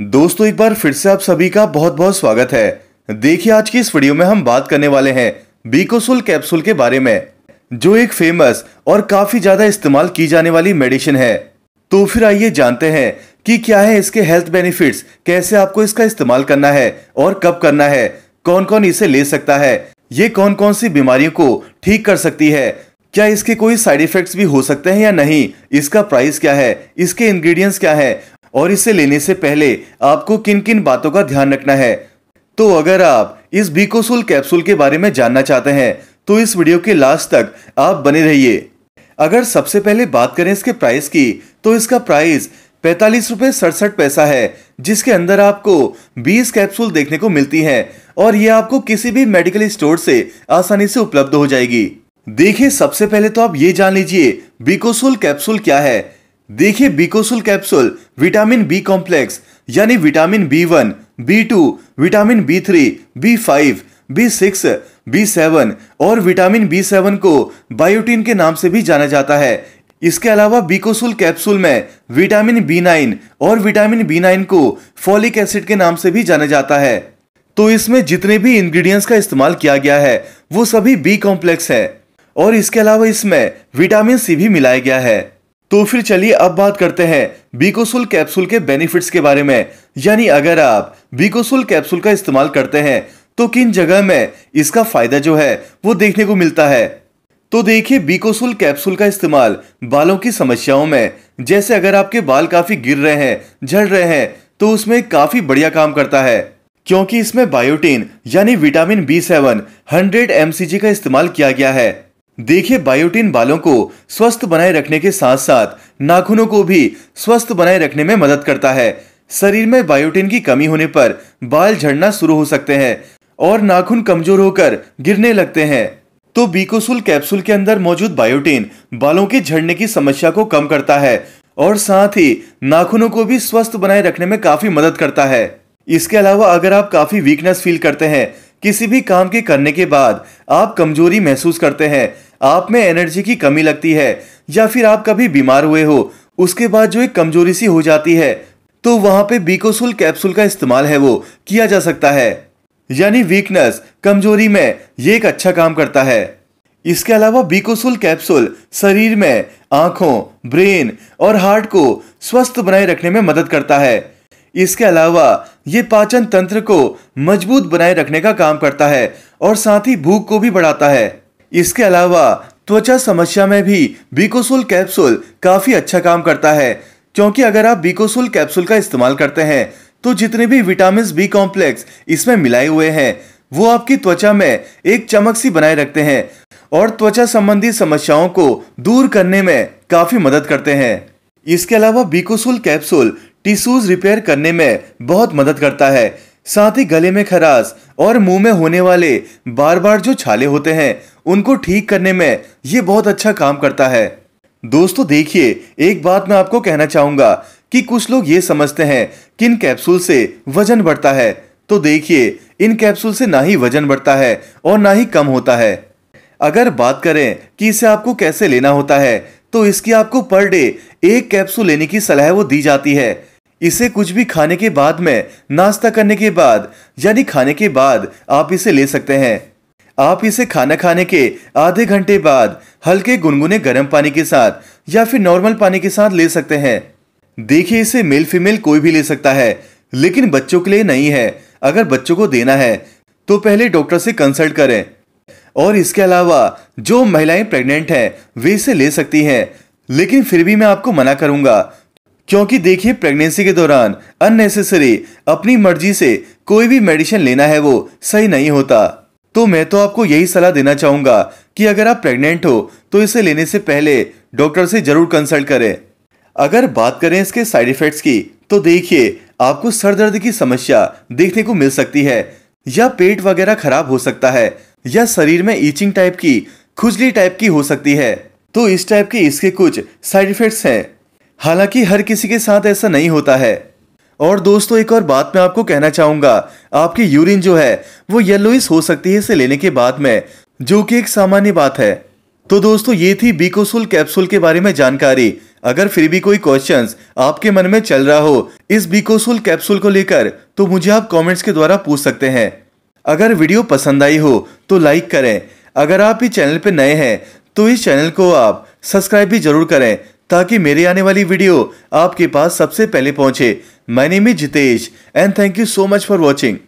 दोस्तों एक बार फिर से आप सभी का बहुत बहुत स्वागत है देखिए आज की इस वीडियो में हम बात करने वाले हैं बीकोसुल कैप्सूल के बारे में जो एक फेमस और काफी ज्यादा इस्तेमाल की जाने वाली मेडिसिन है तो फिर आइए जानते हैं कि क्या है इसके हेल्थ बेनिफिट्स कैसे आपको इसका इस्तेमाल करना है और कब करना है कौन कौन इसे ले सकता है ये कौन कौन सी बीमारियों को ठीक कर सकती है क्या इसके कोई साइड इफेक्ट्स भी हो सकते हैं या नहीं इसका प्राइस क्या है इसके इंग्रेडिएंट्स क्या है और इसे लेने से पहले आपको किन किन बातों का ध्यान रखना है तो अगर आप इस बीकोसुल कैप्सूल के बारे में जानना चाहते हैं तो इस वीडियो के लास्ट तक आप बने रहिए अगर सबसे पहले बात करें इसके प्राइस की तो इसका प्राइस पैंतालीस रुपये सड़सठ पैसा है जिसके अंदर आपको 20 कैप्सूल देखने को मिलती है और ये आपको किसी भी मेडिकल स्टोर से आसानी से उपलब्ध हो जाएगी देखिए सबसे पहले तो आप ये जान लीजिए बीकोसुल कैप्सूल क्या है देखिए Becosules capsule vitamin B complex यानी vitamin B one B two vitamin B three B five B six B seven और विटामिन बी सेवन को बायोटीन के नाम से भी जाना जाता है इसके अलावा बीकोसुल कैप्सूल में विटामिन बी नाइन और विटामिन बी नाइन को फॉलिक एसिड के नाम से भी जाना जाता है तो इसमें जितने भी इंग्रेडिएंट्स का इस्तेमाल किया गया है वो सभी बी कॉम्प्लेक्स है और इसके अलावा इसमें विटामिन सी भी मिलाया गया है तो फिर चलिए अब बात करते हैं बीकोसुल कैप्सूल के बेनिफिट्स के बारे में यानी अगर आप बीकोसुल कैप्सूल का इस्तेमाल करते हैं तो किन जगह में इसका फायदा जो है वो देखने को मिलता है तो देखिए बीकोसुल कैप्सूल का इस्तेमाल बालों की समस्याओं में जैसे अगर आपके बाल काफी गिर रहे हैं झड़ रहे हैं तो उसमें काफी बढ़िया काम करता है क्योंकि इसमें बायोटीन यानी vitamin B seven hundred M का इस्तेमाल किया गया है देखिए बायोटिन बालों को स्वस्थ बनाए रखने के साथ साथ नाखूनों को भी स्वस्थ बनाए रखने में मदद करता है शरीर में बायोटिन की कमी होने पर बाल झड़ना शुरू हो सकते हैं और नाखून कमजोर होकर गिरने लगते हैं तो बीकोसुल कैप्सूल के अंदर मौजूद बायोटिन बालों के झड़ने की समस्या को कम करता है और साथ ही नाखूनों को भी स्वस्थ बनाए रखने में काफी मदद करता है इसके अलावा अगर आप काफी वीकनेस फील करते हैं किसी भी काम के करने के बाद आप कमजोरी महसूस करते हैं आप में एनर्जी की कमी लगती है या फिर आप कभी बीमार हुए हो उसके बाद जो एक कमजोरी सी हो जाती है तो वहां पे बीकोसुल कैप्सूल का इस्तेमाल है वो किया जा सकता है यानी वीकनेस कमजोरी में ये एक अच्छा काम करता है इसके अलावा बीकोसुल कैप्सूल शरीर में आंखों ब्रेन और हार्ट को स्वस्थ बनाए रखने में मदद करता है इसके अलावा ये पाचन तंत्र को मजबूत बनाए रखने का काम करता है और साथ ही भूख को भी बढ़ाता है इसके अलावा त्वचा समस्या में भी बीकोसुल कैप्सूल काफ़ी अच्छा काम करता है क्योंकि अगर आप बीकोसुल कैप्सूल का इस्तेमाल करते हैं तो जितने भी विटामिन बी कॉम्प्लेक्स इसमें मिलाए हुए हैं वो आपकी त्वचा में एक चमक सी बनाए रखते हैं और त्वचा संबंधी समस्याओं को दूर करने में काफ़ी मदद करते हैं इसके अलावा बीकोसुल कैप्सूल टिश्यूज रिपेयर करने में बहुत मदद करता है साथ ही गले में खराश और मुंह में होने वाले बार बार जो छाले होते हैं उनको ठीक करने में ये बहुत अच्छा काम करता है दोस्तों देखिए एक बात मैं आपको कहना चाहूंगा कि कुछ लोग ये समझते हैं कि इन कैप्सूल से वजन बढ़ता है तो देखिए इन कैप्सूल से ना ही वजन बढ़ता है और ना ही कम होता है अगर बात करें कि इसे आपको कैसे लेना होता है तो इसकी आपको पर डे एक कैप्सूल लेने की सलाह वो दी जाती है इसे कुछ भी खाने के बाद में नाश्ता करने के बाद यानी खाने के बाद आप इसे ले सकते हैं आप इसे खाना खाने के आधे घंटे बाद हल्के गुनगुने गर्म पानी के साथ या फिर नॉर्मल पानी के साथ ले सकते हैं देखिए इसे मेल फीमेल कोई भी ले सकता है लेकिन बच्चों के लिए नहीं है अगर बच्चों को देना है तो पहले डॉक्टर से कंसल्ट करें और इसके अलावा जो महिलाएं प्रेग्नेंट हैं वे इसे ले सकती हैं लेकिन फिर भी मैं आपको मना करूंगा क्योंकि देखिए प्रेगनेंसी के दौरान अननेसेसरी अपनी मर्जी से कोई भी मेडिसिन लेना है वो सही नहीं होता तो मैं तो आपको यही सलाह देना चाहूंगा कि अगर आप प्रेग्नेंट हो तो इसे लेने से पहले डॉक्टर से जरूर कंसल्ट करें अगर बात करें इसके साइड इफेक्ट्स की तो देखिए आपको सर दर्द की समस्या देखने को मिल सकती है या पेट वगैरह खराब हो सकता है या शरीर में ईचिंग टाइप की खुजली टाइप की हो सकती है तो इस टाइप के इसके कुछ साइड इफेक्ट्स हैं हालांकि हर किसी के साथ ऐसा नहीं होता है और दोस्तों एक और बात मैं आपको कहना चाहूंगा आपकी यूरिन जो है वो येलोइस हो सकती है इसे लेने के बाद में जो कि एक सामान्य बात है तो दोस्तों ये थी बीकोसुल कैप्सूल के बारे में जानकारी अगर फिर भी कोई क्वेश्चंस आपके मन में चल रहा हो इस बीकोसुल कैप्सूल को लेकर तो मुझे आप कमेंट्स के द्वारा पूछ सकते हैं अगर वीडियो पसंद आई हो तो लाइक करें अगर आप इस चैनल पर नए हैं तो इस चैनल को आप सब्सक्राइब भी जरूर करें ताकि मेरे आने वाली वीडियो आपके पास सबसे पहले पहुंचे my name is Jitesh and thank you so much for watching